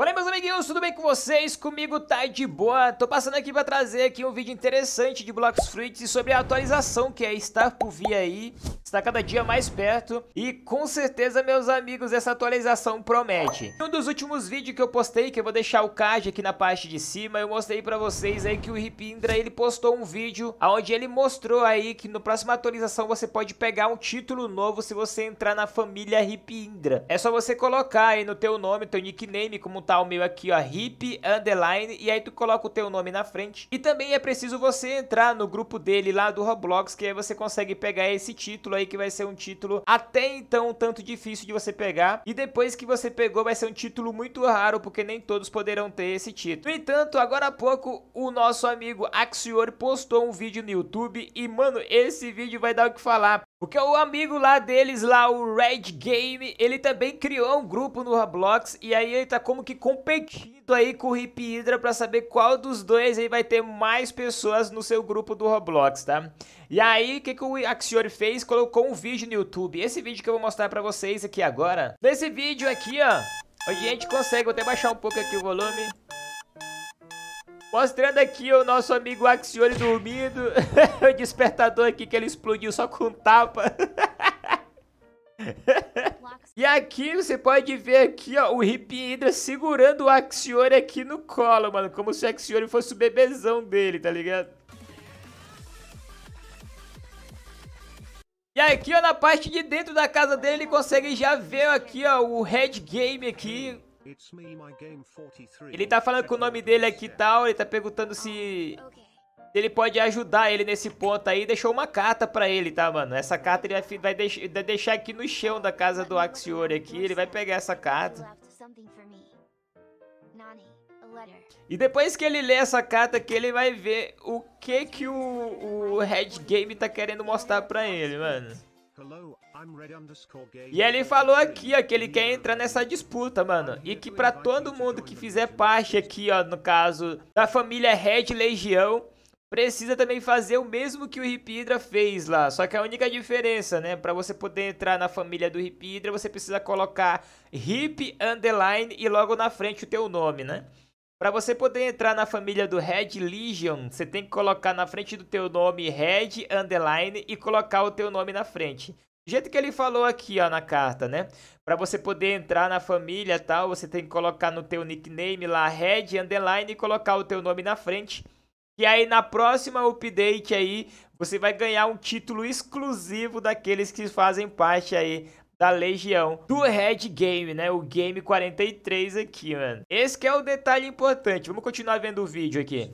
Olá meus amiguinhos, tudo bem com vocês? Comigo tá de boa. Tô passando aqui pra trazer aqui um vídeo interessante de Blocks Fruits sobre a atualização que é estar por vir aí. Está cada dia mais perto e com certeza, meus amigos, essa atualização promete. Em um dos últimos vídeos que eu postei, que eu vou deixar o card aqui na parte de cima, eu mostrei pra vocês aí que o Ripindra, ele postou um vídeo onde ele mostrou aí que no próximo atualização você pode pegar um título novo se você entrar na família Ripindra. É só você colocar aí no teu nome, teu nickname, como botar o meu aqui, ó, hip, underline, e aí tu coloca o teu nome na frente. E também é preciso você entrar no grupo dele lá do Roblox, que aí você consegue pegar esse título aí, que vai ser um título até então um tanto difícil de você pegar. E depois que você pegou, vai ser um título muito raro, porque nem todos poderão ter esse título. No entanto, agora há pouco, o nosso amigo Axior postou um vídeo no YouTube e, mano, esse vídeo vai dar o que falar, porque o amigo lá deles, lá, o Red Game, ele também criou um grupo no Roblox e aí ele tá como que competindo aí com o Hip Hydra pra saber qual dos dois aí vai ter mais pessoas no seu grupo do Roblox, tá? E aí, o que, que o Axiori fez? Colocou um vídeo no YouTube. Esse vídeo que eu vou mostrar pra vocês aqui agora. Nesse vídeo aqui, ó, a gente consegue, vou até baixar um pouco aqui o volume. Mostrando aqui o nosso amigo Axione dormindo. o despertador aqui que ele explodiu só com um tapa. e aqui você pode ver aqui, ó, o Hip Hydra segurando o Axione aqui no colo, mano. Como se o Axione fosse o bebezão dele, tá ligado? E aqui, ó, na parte de dentro da casa dele, ele consegue já ver aqui, ó, o Red Game aqui ele tá falando que o nome dele aqui é e tal, ele tá perguntando se ah, ele pode ajudar ele nesse ponto aí. Deixou uma carta pra ele, tá, mano? Essa carta ele vai, vai deixar aqui no chão da casa do Axiori aqui. Ele vai pegar essa carta. E depois que ele lê essa carta aqui, ele vai ver o que que o, o Red Game tá querendo mostrar pra ele, mano. E ele falou aqui, ó, que ele quer entrar nessa disputa, mano. E que pra todo mundo que fizer parte aqui, ó, no caso da família Red Legião, precisa também fazer o mesmo que o Ripidra fez lá. Só que a única diferença, né, pra você poder entrar na família do Ripidra, você precisa colocar Hip Underline e logo na frente o teu nome, né? Pra você poder entrar na família do Red Legion, você tem que colocar na frente do teu nome Red Underline e colocar o teu nome na frente jeito que ele falou aqui, ó, na carta, né? Para você poder entrar na família tal, você tem que colocar no teu nickname lá, head, underline, e colocar o teu nome na frente. E aí na próxima update aí, você vai ganhar um título exclusivo daqueles que fazem parte aí da Legião do Red Game, né? O Game 43 aqui, mano. Esse que é o detalhe importante. Vamos continuar vendo o vídeo aqui.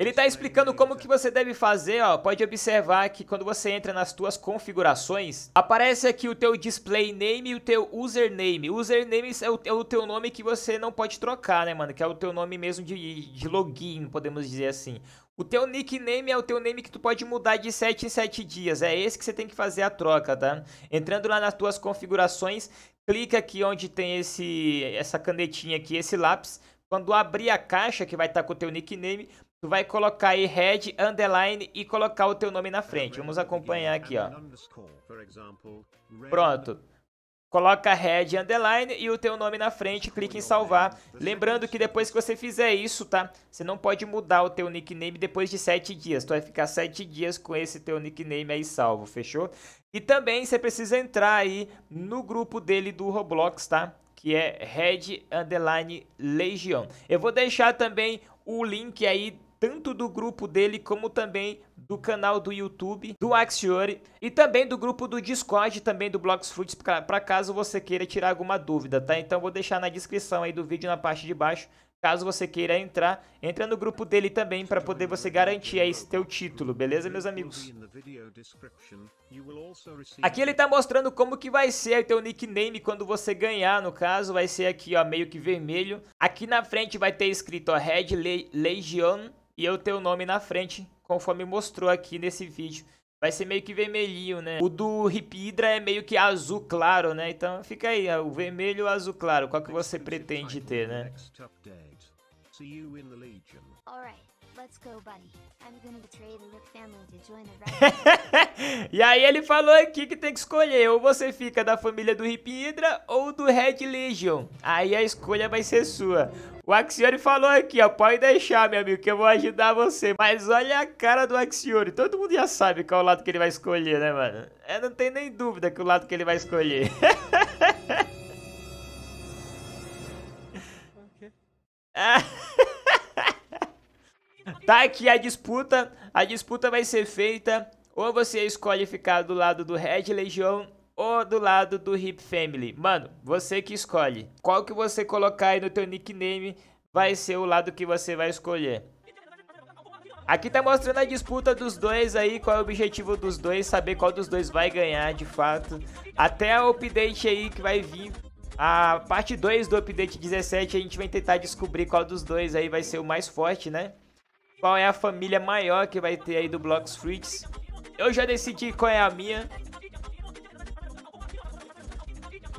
Ele está explicando como que você deve fazer, ó. Pode observar que quando você entra nas tuas configurações, aparece aqui o teu display name e o teu username. Username é o, é o teu nome que você não pode trocar, né, mano? Que é o teu nome mesmo de, de login, podemos dizer assim. O teu nickname é o teu nome que tu pode mudar de 7 em 7 dias. É esse que você tem que fazer a troca, tá? Entrando lá nas tuas configurações, clica aqui onde tem esse essa canetinha aqui, esse lápis. Quando abrir a caixa que vai estar tá com o teu nickname, tu vai colocar aí red, underline e colocar o teu nome na frente. Vamos acompanhar aqui, ó. Pronto. Coloca red, underline e o teu nome na frente, clica em salvar. Lembrando que depois que você fizer isso, tá? Você não pode mudar o teu nickname depois de 7 dias. Tu vai ficar 7 dias com esse teu nickname aí salvo, fechou? E também você precisa entrar aí no grupo dele do Roblox, tá? que é Red Underline Legion. Eu vou deixar também o link aí tanto do grupo dele como também do canal do YouTube, do Axiori, e também do grupo do Discord, também do Blocks Fruits, para caso você queira tirar alguma dúvida, tá? Então vou deixar na descrição aí do vídeo, na parte de baixo, Caso você queira entrar, entra no grupo dele também para poder você garantir aí esse teu título, beleza, meus amigos? Aqui ele tá mostrando como que vai ser o teu nickname quando você ganhar, no caso, vai ser aqui, ó, meio que vermelho. Aqui na frente vai ter escrito, ó, Red Le Legion e o teu nome na frente, conforme mostrou aqui nesse vídeo vai ser meio que vermelhinho, né? O do Ripidra é meio que azul claro, né? Então fica aí, o vermelho e o azul claro, qual que você pretende ter, né? See you in the Legion. Alright, let's go, buddy. I'm gonna betray the family to join the E aí ele falou aqui que tem que escolher, ou você fica da família do Rip Hydra ou do Red Legion. Aí a escolha vai ser sua. O Axiori falou aqui, ó, pode deixar, meu amigo, que eu vou ajudar você. Mas olha a cara do Axiori. todo mundo já sabe qual o lado que ele vai escolher, né, mano? É, não tem nem dúvida que o lado que ele vai escolher. Tá aqui a disputa. A disputa vai ser feita. Ou você escolhe ficar do lado do Red Legion ou do lado do Hip Family. Mano, você que escolhe. Qual que você colocar aí no teu nickname vai ser o lado que você vai escolher. Aqui tá mostrando a disputa dos dois aí, qual é o objetivo dos dois, saber qual dos dois vai ganhar de fato. Até o update aí que vai vir, a parte 2 do update 17, a gente vai tentar descobrir qual dos dois aí vai ser o mais forte, né? qual é a família maior que vai ter aí do Blox Freaks. Eu já decidi qual é a minha,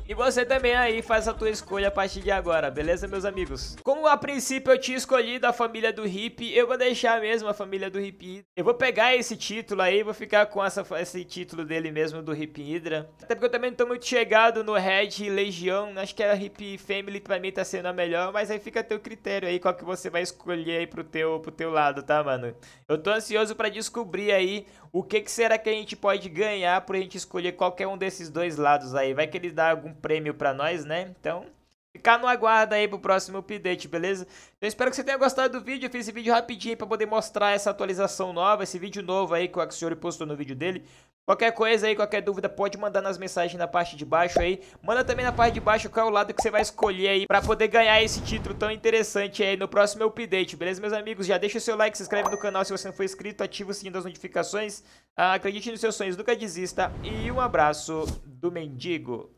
e você também aí faz a tua escolha a partir de agora, beleza, meus amigos? Como a princípio eu tinha escolhido a família do Hip, eu vou deixar mesmo a família do hippie. Eu vou pegar esse título aí, vou ficar com essa, esse título dele mesmo, do Hip Hydra. Até porque eu também não tô muito chegado no Red Legião, acho que a Hip Family pra mim tá sendo a melhor, mas aí fica a teu critério aí, qual que você vai escolher aí pro teu, pro teu lado, tá, mano? Eu tô ansioso pra descobrir aí o que que será que a gente pode ganhar a gente escolher qualquer um desses dois lados aí. Vai que ele dá algum prêmio para nós, né? Então, ficar no aguardo aí pro próximo update, beleza? Então espero que você tenha gostado do vídeo, eu fiz esse vídeo rapidinho para poder mostrar essa atualização nova, esse vídeo novo aí que o Axiori postou no vídeo dele. Qualquer coisa aí, qualquer dúvida, pode mandar nas mensagens na parte de baixo aí. Manda também na parte de baixo qual é o lado que você vai escolher aí pra poder ganhar esse título tão interessante aí no próximo update, beleza, meus amigos? Já deixa o seu like, se inscreve no canal se você não for inscrito, ativa o sininho das notificações. Ah, acredite nos seus sonhos, nunca desista e um abraço do Mendigo.